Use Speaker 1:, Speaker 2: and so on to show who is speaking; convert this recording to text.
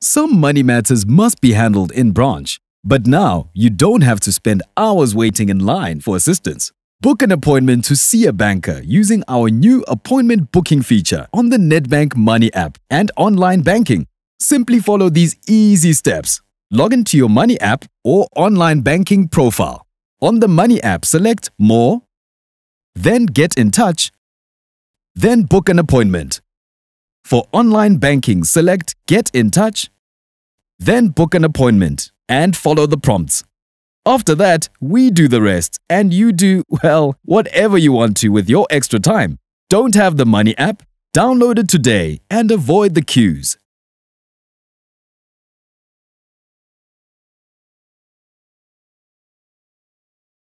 Speaker 1: Some money matters must be handled in branch, but now you don't have to spend hours waiting in line for assistance. Book an appointment to see a banker using our new appointment booking feature on the Nedbank Money app and online banking. Simply follow these easy steps. Log into your Money app or online banking profile. On the Money app, select More, then Get in Touch, then Book an appointment. For online banking, select Get in Touch, then book an appointment and follow the prompts. After that, we do the rest and you do, well, whatever you want to with your extra time. Don't have the Money app? Download it today and avoid the queues.